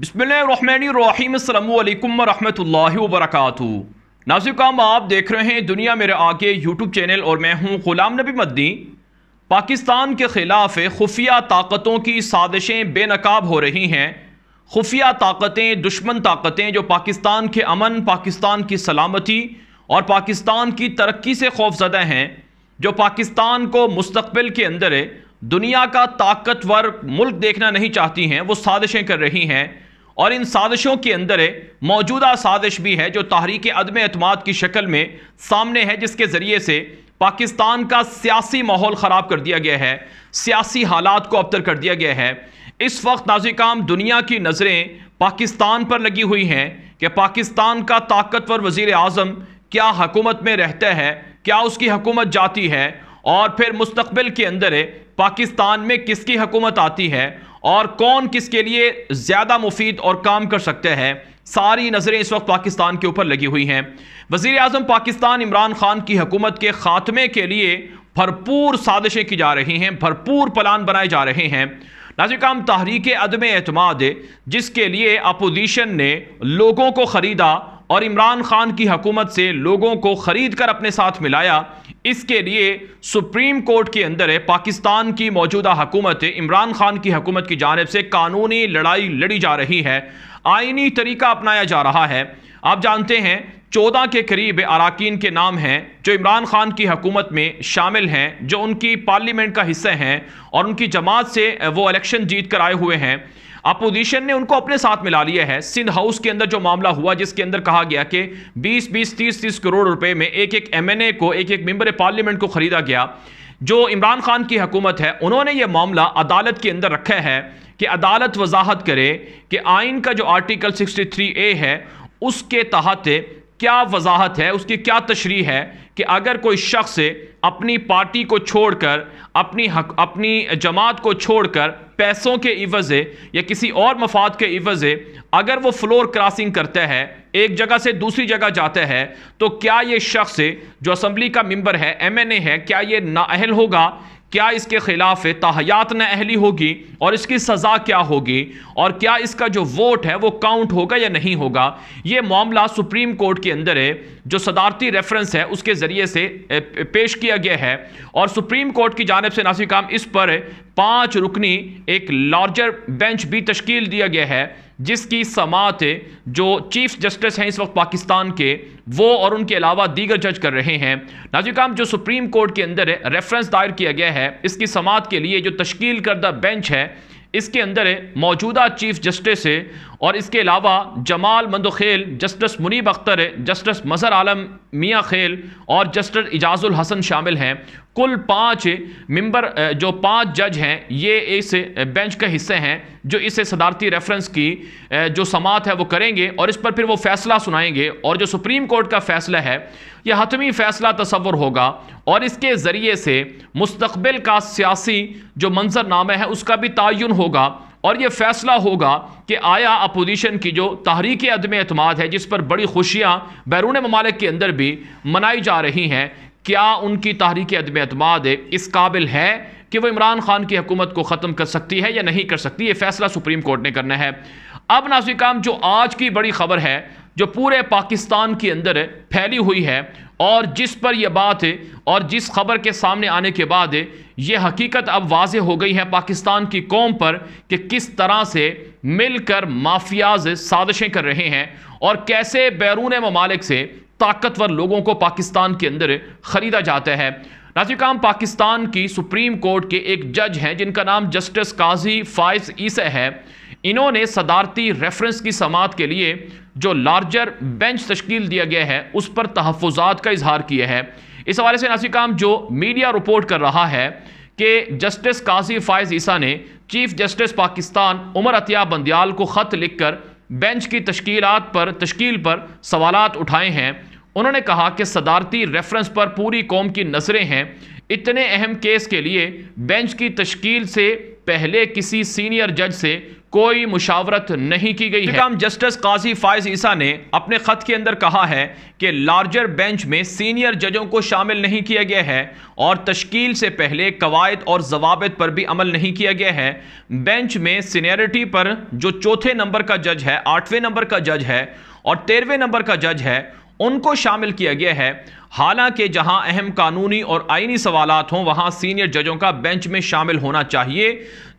बिसमीम वरहमल वरक नाजिक काम आप देख रहे हैं दुनिया मेरे आगे यूट्यूब चैनल और मैं हूँ गुलाम नबी मद्दी पाकिस्तान के ख़िलाफ़ खुफिया ताकतों की साजिशें बेनकाब हो रही हैं खुफिया ताकतें दुश्मन ताकतें जो पाकिस्तान के अमन पाकिस्तान की सलामती और पाकिस्तान की तरक्की से खौफजदा हैं जो पाकिस्तान को मुस्तबिल के अंदर दुनिया का ताकतवर मुल्क देखना नहीं चाहती हैं वो साजिशें कर रही हैं और इन साजिशों के अंदर मौजूदा साजिश भी है जो तहरीक अदम अतमाद की शक्ल में सामने है जिसके ज़रिए से पाकिस्तान का सियासी माहौल ख़राब कर दिया गया है सियासी हालात को अबतर कर दिया गया है इस वक्त नाजिकाम दुनिया की नज़रें पाकिस्तान पर लगी हुई हैं कि पाकिस्तान का ताकतवर वज़ी अजम क्या हकूमत में रहता है क्या उसकी हकूमत जाती है और फिर मुस्तबिल के अंदर पाकिस्तान में किसकी हकूमत आती है और कौन किसके लिए ज़्यादा मुफीद और काम कर सकते हैं सारी नज़रें इस वक्त पाकिस्तान के ऊपर लगी हुई हैं वजीर अजम पाकिस्तान इमरान खान की हकूमत के ख़ात्मे के लिए भरपूर साजिशें की जा रही हैं भरपूर प्लान बनाए जा रहे हैं नाजिक तहरीक अदम अतमाद जिसके लिए अपोजिशन ने लोगों को ख़रीदा और इमरान खान की हकूमत से लोगों को ख़रीद कर अपने साथ मिलाया इसके लिए सुप्रीम कोर्ट के अंदर है पाकिस्तान की मौजूदा हुकूमत इमरान खान की हुकूमत की जानब से कानूनी लड़ाई लड़ी जा रही है आइनी तरीका अपनाया जा रहा है आप जानते हैं चौदह के करीब अरकान के नाम हैं जो इमरान खान की हकूमत में शामिल हैं जो उनकी पार्लियामेंट का हिस्सा हैं और उनकी जमात से वो इलेक्शन जीत कर आए हुए हैं अपोजिशन ने उनको अपने साथ मिला लिया है सिंध हाउस के अंदर जो मामला हुआ जिसके अंदर कहा गया कि 20 20 30 30 करोड़ रुपए में एक एक एमएनए को एक एक मेंबर पार्लियामेंट को खरीदा गया जो इमरान खान की हुकूमत है उन्होंने यह मामला अदालत के अंदर रखा है कि अदालत वजाहत करे कि आइन का जो आर्टिकल सिक्सटी ए है उसके तहत क्या वजाहत है उसकी क्या तशरी है कि अगर कोई शख्स अपनी पार्टी को छोड़कर अपनी हक अपनी जमात को छोड़कर पैसों के इवज़े या किसी और मफाद के इवज़े अगर वो फ्लोर क्रॉसिंग करता है एक जगह से दूसरी जगह जाता है तो क्या ये शख्स जो असम्बली का मेंबर है एमएनए है क्या ये नाअहल होगा क्या इसके खिलाफ तहयात न अहली होगी और इसकी सज़ा क्या होगी और क्या इसका जो वोट है वो काउंट होगा या नहीं होगा ये मामला सुप्रीम कोर्ट के अंदर है जो सदारती रेफरेंस है उसके ज़रिए से पेश किया गया है और सुप्रीम कोर्ट की जानब से नासिकाम काम इस पर पाँच रुकनी एक लार्जर बेंच भी तश्कील दिया गया है जिसकी समात जो चीफ जस्टिस हैं इस वक्त पाकिस्तान के वो और उनके अलावा दीगर जज कर रहे हैं नाजिकाम जो सुप्रीम कोर्ट के अंदर रेफरेंस दायर किया गया है इसकी समात के लिए जो तश्कील करदा बेंच है इसके अंदर मौजूदा चीफ जस्टिस है और इसके अलावा Jamal Mandokhel justice Munib Akhtar justice Mazhar Alam Miankhel और जस्टिस एजाज़ुल हसन शामिल हैं कुल पाँच मेंबर जो पांच जज हैं ये इस बेंच के हिस्से हैं जो इसे सदारती रेफरेंस की जो समात है वो करेंगे और इस पर फिर वो फैसला सुनाएंगे और जो सुप्रीम कोर्ट का फैसला है यह हतमी फैसला तस्वुर होगा और इसके ज़रिए से मुस्तबिल का सियासी जो मंजरनामा है उसका भी तयन होगा और ये फैसला होगा कि आया अपोजिशन की जो तहरीक अदम अतमाद है जिस पर बड़ी खुशियाँ बैरून ममालिक के अंदर भी मनाई जा रही हैं क्या उनकी तहरीक अदम अतमाद इस काबिल है कि वह इमरान खान की हकूमत को ख़त्म कर सकती है या नहीं कर सकती ये फैसला सुप्रीम कोर्ट ने करना है अब नाजिक काम जो आज की बड़ी खबर है जो पूरे पाकिस्तान के अंदर फैली हुई है और जिस पर यह बात है और जिस खबर के सामने आने के बाद यह हकीकत अब वाज हो गई है पाकिस्तान की कौम पर कि किस तरह से मिलकर माफियाज साजिशें कर रहे हैं और कैसे बैरून ममालिक से ताकतवर लोगों को पाकिस्तान के अंदर ख़रीदा जाता है नाजिर काम पाकिस्तान की सुप्रीम कोर्ट के एक जज हैं जिनका नाम जस्टिस काजी फाइज ईसा है इन्होंने सदारती रेफरेंस की समात के लिए जो लार्जर बेंच तश्कील दिया गया है उस पर तहफात का इजहार किया है इस हवाले से नासिर काम जो मीडिया रिपोर्ट कर रहा है कि जस्टिस काजी फायज ईसा ने चीफ जस्टिस पाकिस्तान उमर अतिया बंदियाल को ख़त लिखकर बेंच की तश्कीलात पर तश्कील पर सवाल उठाए हैं उन्होंने कहा कि सदारती रेफरेंस पर पूरी कौम की नज़रें हैं इतने अहम केस के लिए बेंच की तश्कील से पहले किसी सीनियर जज से कोई मुशावरत नहीं की गई है जस्टिस काजी फायज ईसा ने अपने खत के अंदर कहा है कि लार्जर बेंच में सीनियर जजों को शामिल नहीं किया गया है और तश्कील से पहले कवायद और जवाबत पर भी अमल नहीं किया गया है बेंच में सीनियरिटी पर जो चौथे नंबर का जज है आठवें नंबर का जज है और तेरहवें नंबर का जज है उनको शामिल किया गया है हालांकि जहां अहम कानूनी और आइनी सवाल हों वहां सीनियर जजों का बेंच में शामिल होना चाहिए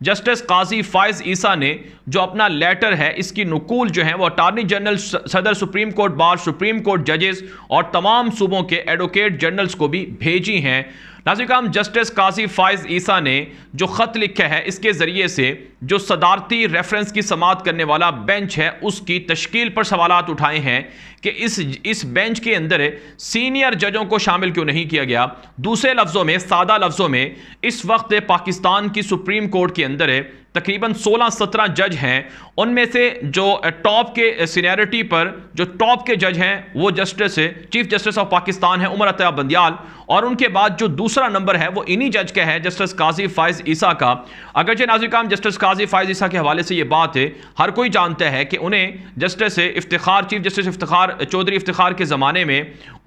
जस्टिस काजी फायज ईसा ने जो अपना लेटर है इसकी नकूल जो है वो अटारनी जनरल सदर supreme court bar supreme court जजेस और तमाम सूबों के एडवोकेट जनरल्स को भी भेजी हैं नाजिकाम जस्टिस काजी फायज ईसा ने जो ख़त लिखा है इसके ज़रिए से जो सदारती रेफरेंस की समात करने वाला बेंच है उसकी तश्कील पर सवाल उठाए हैं कि इस इस बेंच के अंदर सीनियर जजों को शामिल क्यों नहीं किया गया दूसरे लफ्ज़ों में सादा लफ्ज़ों में इस वक्त पाकिस्तान की सुप्रीम कोर्ट के अंदर तकरीबन 16-17 जज हैं उनमें से जो टॉप के सीनियरिटी पर जो टॉप के जज हैं वो जस्टिस है चीफ जस्टिस ऑफ पाकिस्तान है उमर अतः बंदियाल और उनके बाद जो दूसरा नंबर है वो इन्हीं जज का है जस्टिस काजी फायज ईसा का अगरचे नाजिर काम जस्टिस काजी फायज ईसा के हवाले से ये बात है हर कोई जानता है कि उन्हें justice Iftikhar chief justice Iftikhar Chaudhry Iftikhar के ज़माने में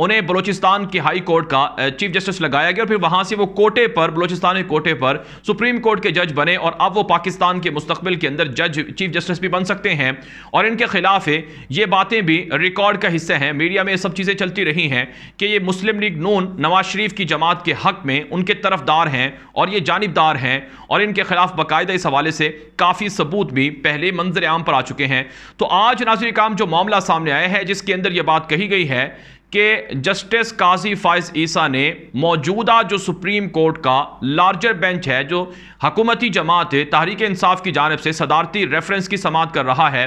उन्हें बलोचिस्तान के हाई कोर्ट का चीफ जस्टिस लगाया गया और फिर वहाँ से वो कोटे पर बलोचिस्तानी कोटे पर सुप्रीम कोर्ट के जज बने और अब वो पाकिस्तान पाकिस्तान के मुस्तबिल के अंदर जज चीफ जस्टिस भी बन सकते हैं और इनके खिलाफ ये बातें भी रिकॉर्ड का हिस्सा हैं मीडिया में ये सब चीज़ें चलती रही हैं कि ये मुस्लिम लीग नून नवाज शरीफ की जमात के हक में उनके तरफदार हैं और ये जानबदार हैं और इनके खिलाफ बाकायदा इस हवाले से काफ़ी सबूत भी पहले मंजर आम पर आ चुके हैं तो आज नाजिर काम जो मामला सामने आया है जिसके अंदर यह बात कही गई है कि जस्टिस काजी फायज ईसा ने मौजूदा जो सुप्रीम कोर्ट का लार्जर बेंच है जो हकूमती जमात तहरीक इंसाफ की जानब से सदारती रेफरेंस की समात कर रहा है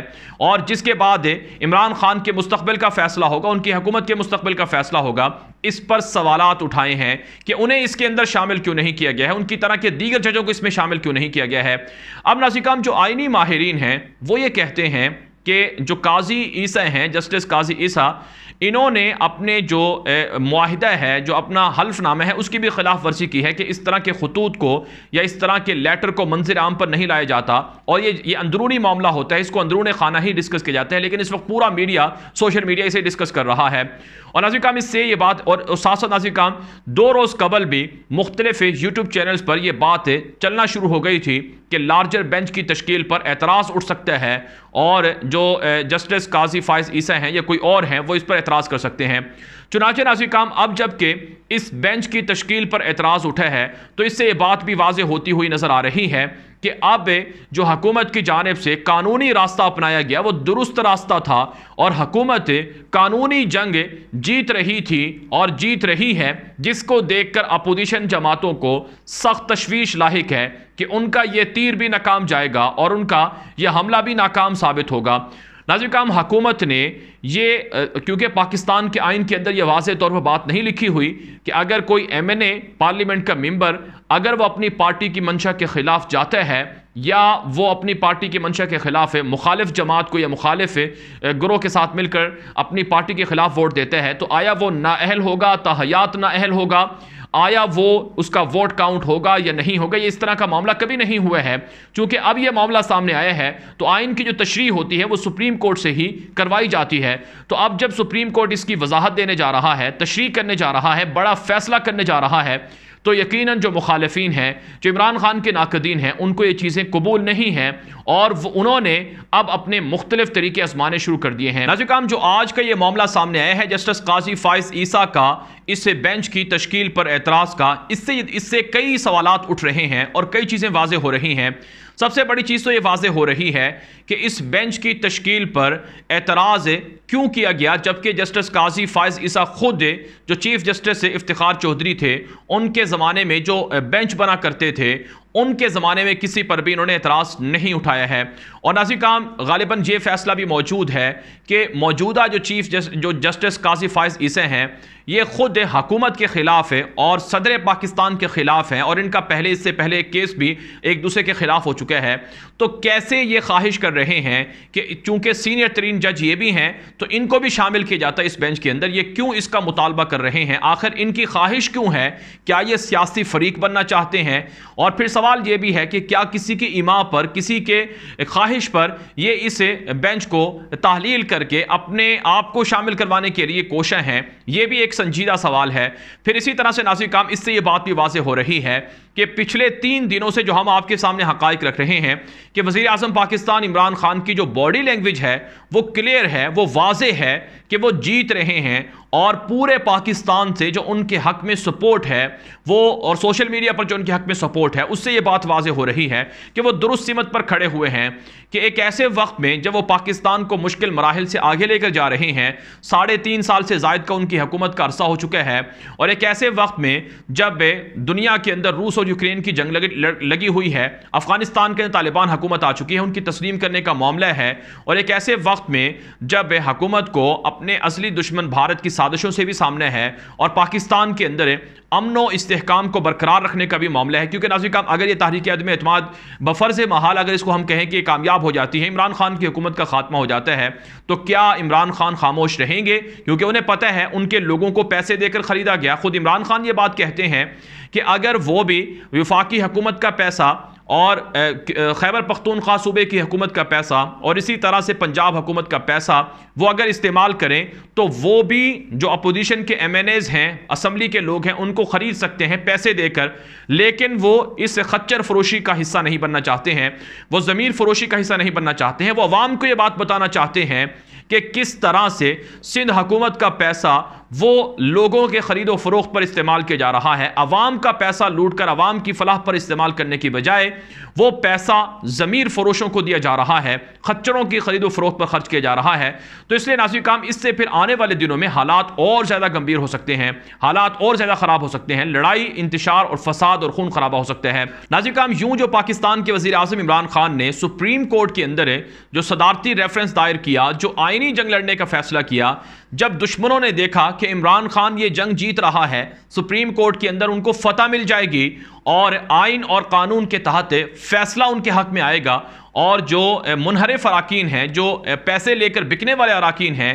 और जिसके बाद इमरान खान के मुस्तबिल का फैसला होगा उनकी हकूमत के मुस्तबिल का फैसला होगा इस पर सवाल उठाए हैं कि उन्हें इसके अंदर शामिल क्यों नहीं किया गया है उनकी तरह के दीगर जजों को इसमें शामिल क्यों नहीं किया गया है अब नाजिकाम जो आइनी माहरीन हैं वो ये कहते हैं कि जो काजी ईसा हैं जस्टिस काजी ईसा इन्होंने अपने जो माहिदा है जो अपना हल्फनामा है उसकी भी खिलाफ वर्जी की है कि इस तरह के खतूत को या इस तरह के लेटर को मंजिल आम पर नहीं लाया जाता और ये ये अंदरूनी मामला होता है इसको अंदरून खाना ही डिस्कस किया जाता है लेकिन इस वक्त पूरा मीडिया सोशल मीडिया इसे डिस्कस कर रहा है और नाजिक काम इससे ये बात और साथ साथ नाजिक काम दो रोज़ कबल भी मुख्तलिफ यूट्यूब चैनल्स पर यह बात चलना शुरू हो गई थी कि लार्जर बेंच की तश्कील पर एतराज़ उठ सकता है और जो जस्टिस काजी फायज ईसा हैं या कोई और हैं वो इस पर एतराज़ कर सकते हैं चुनाचे नाजी काम अब जबकि इस बेंच की तश्कील पर एतराज़ उठा है तो इससे ये बात भी वाज होती हुई नज़र आ रही है कि अब जो हकूमत की जानब से कानूनी रास्ता अपनाया गया वो दुरुस्त रास्ता था और हकूमत कानूनी जंग जीत रही थी और जीत रही है जिसको देख कर अपोजिशन जमातों को सख्त तशवीश लाक है कि उनका ये तीर भी नाकाम जाएगा और उनका यह हमला भी नाकाम साबित होगा नाजिर काम हकूमत ने ये क्योंकि पाकिस्तान के आइन के अंदर यह वाज तौर पर बात नहीं लिखी हुई कि अगर कोई एम एन ए पार्लियामेंट का मेम्बर अगर वह अपनी पार्टी की मंशा के ख़िलाफ़ जाता है या वो अपनी पार्टी की मंशा के ख़िलाफ़ है मुखालिफ जमात को या मुखालिफ ग्रोह के साथ मिलकर अपनी पार्टी के ख़िलाफ़ वोट देते हैं तो आया वो नाअहल होगा तहयात नाअहल होगा आया वो उसका वोट काउंट होगा या नहीं होगा ये इस तरह का मामला कभी नहीं हुआ है क्योंकि अब यह मामला सामने आया है तो आइन की जो तशरी होती है वो सुप्रीम कोर्ट से ही करवाई जाती है तो अब जब सुप्रीम कोर्ट इसकी वजाहत देने जा रहा है तशरी करने जा रहा है बड़ा फैसला करने जा रहा है तो यकीनन जो मुखालफी हैं जो इमरान खान के नाकदीन हैं उनको ये चीज़ें कबूल नहीं हैं और उन्होंने अब अपने मुख्तलिफ तरीके आजमाने शुरू कर दिए हैं नाजुकाम जो आज का ये मामला सामने आया है जस्टिस काजी फाइज ईसा का इससे बेंच की तश्कील पर एतराज़ का इससे इससे कई सवाल उठ रहे हैं और कई चीज़ें वाज हो रही हैं सबसे बड़ी चीज़ तो ये वाज हो रही है कि इस बेंच की तश्कील पर एतराज़ क्यों किया गया जबकि जस्टिस काजी फायज़ ईसा खुद जो चीफ़ जस्टिस इफ्तार चौधरी थे उनके ज़माने में जो बेंच बना करते थे उनके ज़माने में किसी पर भी इन्होंने एतराज़ नहीं उठाया है और नाजी काम गालिबा ये फैसला भी मौजूद है कि मौजूदा जो चीफ जस, जो जस्टिस काजी फायज ईसे हैं ये ख़ुद हकूमत के ख़िलाफ़ है और सदर पाकिस्तान के ख़िलाफ़ हैं और इनका पहले इससे पहले एक केस भी एक दूसरे के ख़िलाफ़ हो चुका है तो कैसे ये ख्वाहिश कर रहे हैं कि चूँकि सीनियर तरीन जज ये भी हैं तो इनको भी शामिल किया जाता है इस बेंच के अंदर ये क्यों इसका मुतालबा कर रहे हैं आखिर इनकी ख्वाहिश क्यों है क्या ये सियासी फरीक बनना चाहते हैं और फिर सवाल ये भी है कि क्या किसी की इमा पर किसी के ख्वाहिश पर ये इस बेंच को तहलील करके अपने आप को शामिल करवाने के लिए कोशें हैं ये भी एक संजीदा सवाल है फिर इसी तरह से नासिक काम इससे ये बात भी वाज हो रही है कि पिछले तीन दिनों से जो हम आपके सामने हकाइक रख रहे हैं कि वज़ी अजम पाकिस्तान इमरान खान की जो बॉडी लैंग्वेज है वो क्लियर है वो वाज है कि वो जीत रहे हैं और पूरे पाकिस्तान से जो उनके हक में सपोर्ट है वो और सोशल मीडिया पर जो उनके हक में सपोर्ट है उससे ये बात वाज हो रही है कि वो दुरुस्त सीमत पर खड़े हुए हैं कि एक ऐसे वक्त में जब वो पाकिस्तान को मुश्किल मराहल से आगे लेकर जा रहे हैं साढ़े तीन साल से जायद का उनकी हुकूमत का अरसा हो चुका है और एक ऐसे वक्त में जब दुनिया के अंदर रूस और यूक्रेन की जंग लग, लग, लगी हुई है अफगानिस्तान के तालिबान हुकूमत आ चुकी है उनकी तस्लीम करने का मामला है और एक ऐसे वक्त में जब हुकूमत को अपने असली दुश्मन भारत की साजिशों से भी सामने है और पाकिस्तान के अंदर अमन व इसकाम को बरकरार रखने का भी मामला है क्योंकि नाजिक अगर ये तहरीक आदम अतम बफर्ज महाल अगर इसको हम कहें कि कामयाब हो जाती है इमरान खान की हुकूमत का खात्मा हो जाता है तो क्या इमरान खान खामोश रहेंगे क्योंकि उन्हें पता है उनके लोगों को पैसे देकर खरीदा गया खुद इमरान खान ये बात कहते हैं कि अगर वो भी विफाकी हकूमत का पैसा और खैबर पख्तूनख्वा सूबे की हकूमत का पैसा और इसी तरह से पंजाब हकूमत का पैसा वो अगर इस्तेमाल करें तो वो भी जो अपोजिशन के एम एन एज़ हैं असम्बली के लोग हैं उनको ख़रीद सकते हैं पैसे देकर लेकिन वो इस खच्चर फरोशी का हिस्सा नहीं बनना चाहते हैं वो ज़मीर फरोशी का हिस्सा नहीं बनना चाहते हैं वो आवाम को ये बात बताना चाहते हैं कि किस तरह से सिंध हकूमत का पैसा वो लोगों के ख़रीद व फरोख पर इस्तेमाल किया जा रहा है अवाम का पैसा लूट कर अवाम की फलाह पर इस्तेमाल करने की बजाय वो पैसा ज़मीर फरोशों को दिया जा रहा है खच्चरों की खरीद व फरोख पर खर्च किया जा रहा है तो इसलिए नाजिक काम इससे फिर आने वाले दिनों में हालात और ज़्यादा गंभीर हो सकते हैं हालात और ज़्यादा ख़राब हो सकते हैं लड़ाई इंतशार और फसाद और खून खराबा हो सकते हैं नाजिक काम यूं जो पाकिस्तान के वजी अजम इमरान खान ने सुप्रीम कोर्ट के अंदर जो सदारती रेफरेंस दायर किया जो आई आइनी जंग लड़ने का फैसला किया जब दुश्मनों ने देखा कि इमरान खान ये जंग जीत रहा है सुप्रीम कोर्ट के अंदर उनको फतह मिल जाएगी और आइन और कानून के तहत फैसला उनके हक में आएगा और जो मुनहरफ अरकान हैं जो पैसे लेकर बिकने वाले अरकान हैं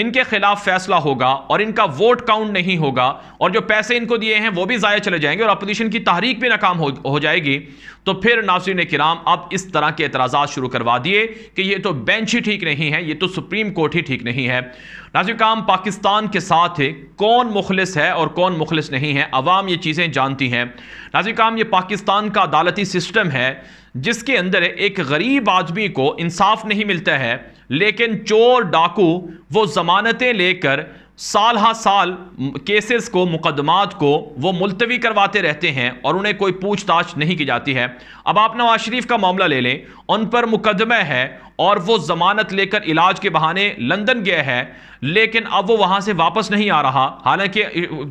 इनके खिलाफ फैसला होगा और इनका वोट काउंट नहीं होगा और जो पैसे इनको दिए हैं वो भी ज़ाया चले जाएंगे और अपोजिशन की तहरीक भी नाकाम हो, हो जाएगी तो फिर ने किराम अब इस तरह के एतराज़ा शुरू करवा दिए कि ये तो बेंच ही ठीक नहीं है ये तो सुप्रीम कोर्ट ही ठीक नहीं है नाजिर काम पाकिस्तान के साथ है कौन मुखलिस है और कौन मुखलिस नहीं है अवाम ये चीज़ें जानती हैं नाजिर काम ये पाकिस्तान का अदालती सिस्टम है जिसके अंदर एक गरीब आदमी को इंसाफ नहीं मिलता है लेकिन चोर डाकू वो ज़मानतें लेकर साल हा साल केसेस को मुकदमात को वो मुलतवी करवाते रहते हैं और उन्हें कोई पूछताछ नहीं की जाती है अब आप नवाज शरीफ का मामला ले लें उन पर मुकदमा है और वो ज़मानत लेकर इलाज के बहाने लंदन गया है लेकिन अब वो वहाँ से वापस नहीं आ रहा हालांकि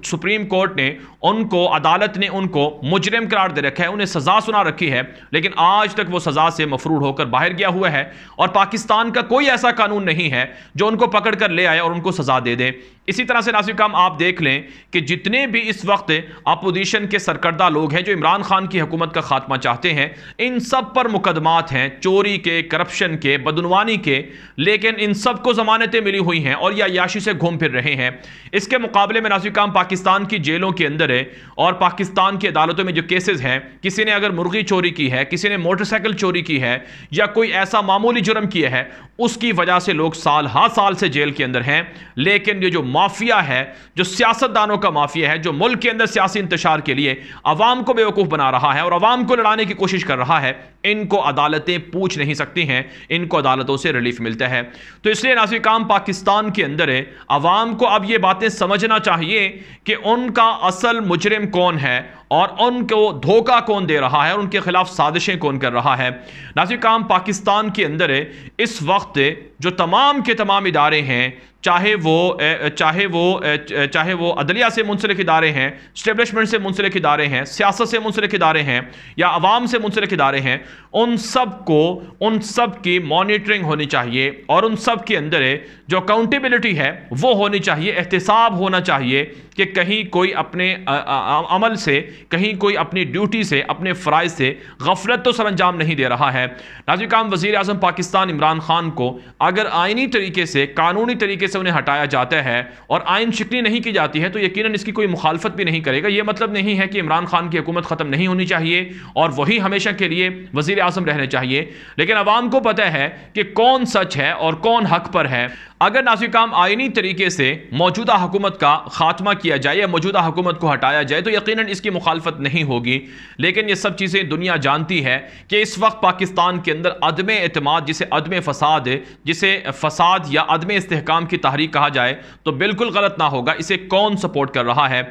सुप्रीम कोर्ट ने उनको अदालत ने उनको मुजरिम करार दे रखा है उन्हें सज़ा सुना रखी है लेकिन आज तक वो सज़ा से मफरूर होकर बाहर गया हुआ है और पाकिस्तान का कोई ऐसा कानून नहीं है जो उनको पकड़ कर ले आए और उनको सज़ा दे दे इसी तरह से नासिक काम आप देख लें कि जितने भी इस वक्त अपोजिशन के सरकर्दा लोग हैं जो इमरान खान की हुकूमत का खात्मा चाहते हैं इन सब पर मुकदमात हैं चोरी के करप्शन के बदनवानी के लेकिन इन सब को ज़मानतें मिली हुई हैं और ये याशी से घूम फिर रहे हैं इसके मुकाबले में नाजिक काम पाकिस्तान की जेलों के अंदर है और पाकिस्तान की अदालतों में जो केसेज़ हैं किसी ने अगर मुर्गी चोरी की है किसी ने मोटरसाइकिल चोरी की है या कोई ऐसा मामूली जुर्म किया है उसकी वजह से लोग साल हा साल से जेल के अंदर हैं लेकिन ये जो माफिया है जो सियासतदानों का माफिया है जो मुल्क के अंदर सियासी इंतजार के लिए अवाम को बेवकूफ़ बना रहा है और अवाम को लड़ाने की कोशिश कर रहा है इनको अदालतें पूछ नहीं सकती हैं इनको अदालतों से रिलीफ मिलता है तो इसलिए नासिर काम पाकिस्तान के अंदर है अवाम को अब ये बातें समझना चाहिए कि उनका असल मुजरम कौन है और उनको धोखा कौन दे रहा है और उनके खिलाफ साजिशें कौन कर रहा है नाजिर काम पाकिस्तान के अंदर है इस वक्त जो तमाम के तमाम इदारे हैं चाहे वो चाहे वो चाहे वो अदलिया से मुंसलिक इदारे हैं स्टेबलिशमेंट से मुंसलिक इदारे हैं सियासत से मुंसलिक इदारे हैं या आवाम से मुंसलिक इदारे हैं उन सब को उन सब की मॉनिटरिंग होनी चाहिए और उन सब के अंदर जो अकाउंटेबिलिटी है वो होनी चाहिए एहतसाब होना चाहिए कि कहीं कोई अपने आ, आ, अमल से कहीं कोई अपनी ड्यूटी से अपने फ़राइज से गफलत तो सर अंजाम नहीं दे रहा है नाजिक वज़ी अजम पाकिस्तान इमरान खान को अगर आइनी तरीके से कानूनी तरीके से उन्हें हटाया जाता है और आयन शिकनी नहीं की जाती है तो यकीन इसकी कोई मुखालफत भी नहीं करेगा यह मतलब नहीं है कि इमरान खान की हुकूमत ख़त्म नहीं होनी चाहिए और वही हमेशा के लिए वजीर आजम रहने चाहिए लेकिन आवाम को पता है कि कौन सच है और कौन हक पर है अगर काम आइनी तरीके से मौजूदा हुकूमत का खात्मा किया जाए या मौजूदा हुकूमत को हटाया जाए तो यकीन इसकी मुखालफत नहीं होगी लेकिन ये सब चीज़ें दुनिया जानती है कि इस वक्त पाकिस्तान के अंदर अदम अतमाद जिसे अदम फसाद जिसे फसाद या अदम इसकाम की तहरीक कहा जाए तो बिल्कुल गलत ना होगा इसे कौन सपोर्ट कर रहा है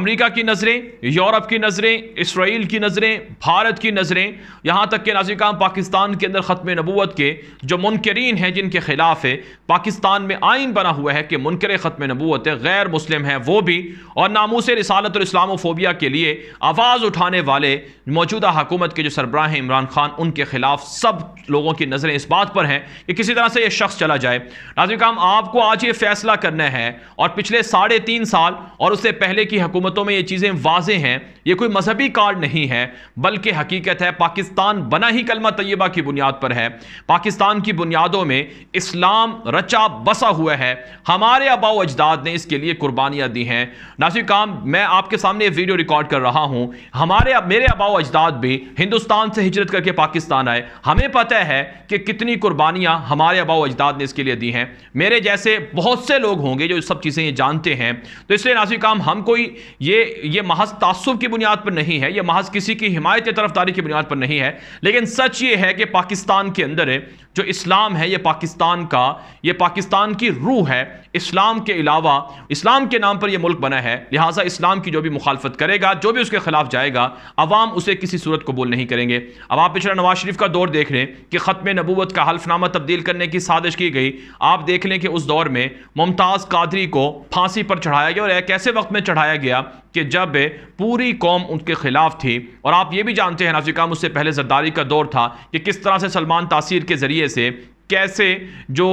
अमरीका की नज़रें यूरोप की नज़रें इसराइल की नज़रें भारत की नज़रें यहाँ तक कि काम पाकिस्तान के अंदर ख़त्म नबूत के जो मुनकरीन हैं जिनके खिलाफ है पाकिस्तान ईमान में आइन बना हुआ है कि मुनकर ख़त्म नबूत गैर मुस्लिम है वो भी और नामूस रसालत और इस्लामोफोबिया के लिए आवाज़ उठाने वाले मौजूदा हकूमत के जो सरबराह हैं इमरान खान उनके ख़िलाफ़ सब लोगों की नज़रें इस बात पर हैं कि किसी तरह से यह शख्स चला जाए नाजिक काम आपको आज ये फ़ैसला करना है और पिछले साढ़े तीन साल और उससे पहले की हकूमतों में ये चीज़ें वाज हैं ये कोई मजहबी कार्ड नहीं है बल्कि हकीकत है पाकिस्तान बना ही कलमा तयबा की बुनियाद पर है पाकिस्तान की बुनियादों में इस्लाम रचा बसा हुआ है हमारे अबाव अजदाद ने इसके लिए कुर्बानियाँ दी हैं नासिर काम मैं आपके सामने वीडियो रिकॉर्ड कर रहा हूँ हमारे मेरे अबाव अजदाद भी हिंदुस्तान से हिजरत करके पाकिस्तान आए हमें पता है कि कितनी कुर्बानियाँ हमारे अबाव अजदाद ने इसके लिए दी हैं मेरे जैसे बहुत से लोग होंगे जो सब चीज़ें ये जानते हैं तो इसलिए नासिर काम हम कोई ये ये महज तासुब की बुनियाद पर नहीं है ये महज किसी की हिमायत या तरफदारी की बुनियाद पर नहीं है लेकिन सच ये है कि पाकिस्तान के अंदर जो इस्लाम है ये पाकिस्तान का ये पाकिस्तान हिंदुस्तान की रूह है इस्लाम के अलावा इस्लाम के नाम पर यह मुल्क बना है लिहाजा इस्लाम की जो भी मुखालफत करेगा जो भी उसके खिलाफ जाएगा अवाम उसे किसी सूरत कबूल नहीं करेंगे अब आप पिछड़ा नवाज शरीफ का दौर देख लें कि ख़त्म नबूत का हल्फनामा तब्दील करने की साजिश की गई आप देख लें कि उस दौर में मुमताज़ कादरी को फांसी पर चढ़ाया गया और एक ऐसे वक्त में चढ़ाया गया कि जब पूरी कौम उनके खिलाफ थी और आप ये भी जानते हैं नाजिका उससे पहले जरदारी का दौर था कि किस तरह से सलमान तासीर के ज़रिए से कैसे जो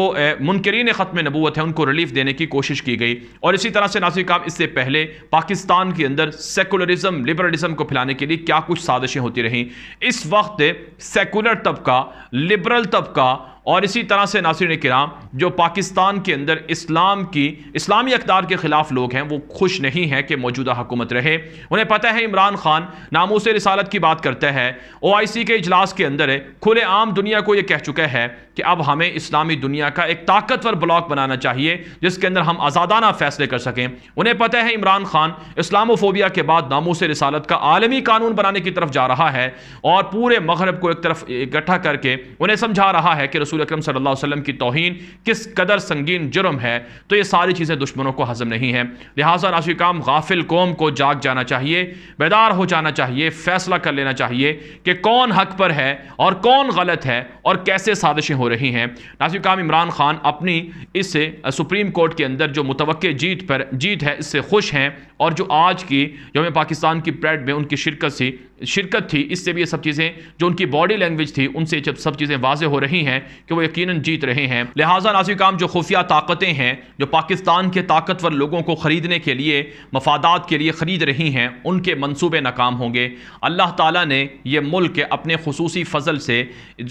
मुनकरीन ख़त्म नबूत है उनको रिलीफ देने की कोशिश की गई और इसी तरह से नासिर काम इससे पहले पाकिस्तान के अंदर सेकुलरिज्म लिबरलिज्म को फैलाने के लिए क्या कुछ साजिशें होती रहीं इस वक्त सेकुलर तबका लिबरल तबका और इसी तरह से नासिर कराम जो पाकिस्तान के अंदर इस्लाम की इस्लामी अकदार के ख़िलाफ़ लोग हैं वो खुश नहीं हैं कि मौजूदा हुकूमत रहे उन्हें पता है इमरान खान नामोस रिसालत की बात करता है ओ आई सी के अजलास के अंदर खुले आम दुनिया को ये कह चुका है कि अब हमें इस्लामी दुनिया का एक ताकतवर ब्लॉक बनाना चाहिए जिसके अंदर हम आज़ादाना फ़ैसले कर सकें उन्हें पता है इमरान खान इस्लामोफोबिया के बाद नामोस रिसालत का आलमी कानून बनाने की तरफ जा रहा है और पूरे मगरब को एक तरफ इकट्ठा करके उन्हें समझा रहा है कि रसूल अक्रम सल्ला की तोहन किस कदर संगीन जुर्म है तो ये सारी चीज़ें दुश्मनों को हजम नहीं है लिहाजा राशि काम गाफिल कौम को जाग जाना चाहिए बेदार हो जाना चाहिए फैसला कर लेना चाहिए कि कौन हक पर है और कौन गलत है और कैसे साजिशें हो रही हैं राशि काम इमरान खान अपनी इस सुप्रीम कोर्ट के अंदर जो मुतव जीत पर जीत है इससे खुश हैं और जो आज की योम पाकिस्तान की प्रेड में उनकी शिरकत सी शिरकत थी इससे भी ये सब चीज़ें जो उनकी बॉडी लैंग्वेज थी उनसे जब सब चीज़ें वाजे हो रही हैं कि वो यकीनन जीत रहे हैं लिहाजा नाजी काम जो खुफिया ताकतें हैं जो पाकिस्तान के ताकतवर लोगों को ख़रीदने के लिए मफादात के लिए ख़रीद रही हैं उनके मनसूबे नाकाम होंगे अल्लाह ताली ने यह मुल्क अपने खसूस फ़जल से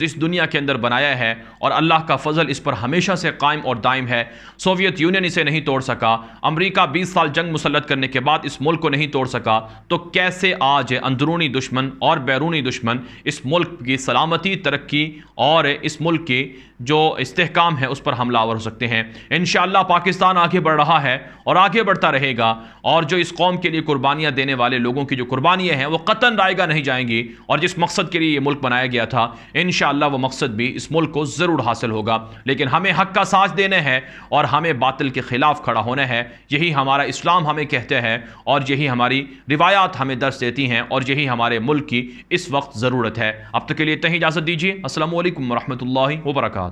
इस दुनिया के अंदर बनाया है और अल्लाह का फ़जल इस पर हमेशा से कायम और दायम है सोवियत यूनियन इसे नहीं तोड़ सका अमरीका बीस साल जंग मुसलत करने के बाद इस मुल्क को नहीं तोड़ सका तो कैसे आज अंदरूनी दुश्मन और बैरूनी दुश्मन इस मुल्क की सलामती तरक्की और इस मुल्क की जो इस्तेकाम है उस पर हमलावर हो सकते हैं इन पाकिस्तान आगे बढ़ रहा है और आगे बढ़ता रहेगा और जो इस कौम के लिए कुर्बानियाँ देने वाले लोगों की जो कुर्बानियाँ हैं वो कतन रायगा नहीं जाएंगी और जिस मकसद के लिए ये मुल्क बनाया गया था इन वो मकसद भी इस मुल्क को ज़रूर हासिल होगा लेकिन हमें हक का साथ देना है और हमें बातिल के ख़िलाफ़ खड़ा होना है यही हमारा इस्लाम हमें कहते हैं और यही हमारी रिवायात हमें दर्ज देती हैं और यही हमारे मुल्क की इस वक्त ज़रूरत है अब तक के लिए इतना ही इजाज़त दीजिए असल वरहमल वर्का